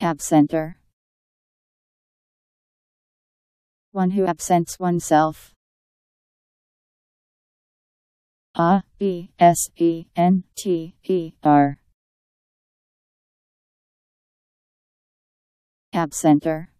Absenter One who absents oneself. A B S E N T E R. Ab